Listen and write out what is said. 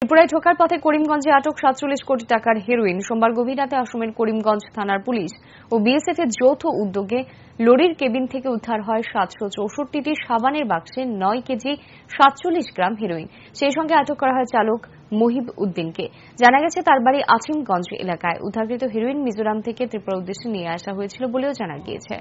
ত্রিপুরায় ঢোকার পথে করিমগঞ্জে আটক সাতচল্লিশ কোটি টাকার হেরোইন সোমবার গভীর রাতে আসামের করিমগঞ্জ থানার পুলিশ ও বিএসএফ এর যৌথ উদ্যোগে লরির কেবিন থেকে উদ্ধার হয় সাতশো চৌষট্টিটি সাবানের বাক্সে নয় কেজি সাতচল্লিশ গ্রাম হেরোইন সেই সঙ্গে আটক করা হয় চালক মহিব উদ্দিনকে জানা গেছে তার বাড়ি আচিমগঞ্জ এলাকায় উদ্ধারকৃত হেরোইন মিজোরাম থেকে ত্রিপুরা উদ্দেশ্যে নিয়ে আসা হয়েছিল বলেও জানা গিয়েছে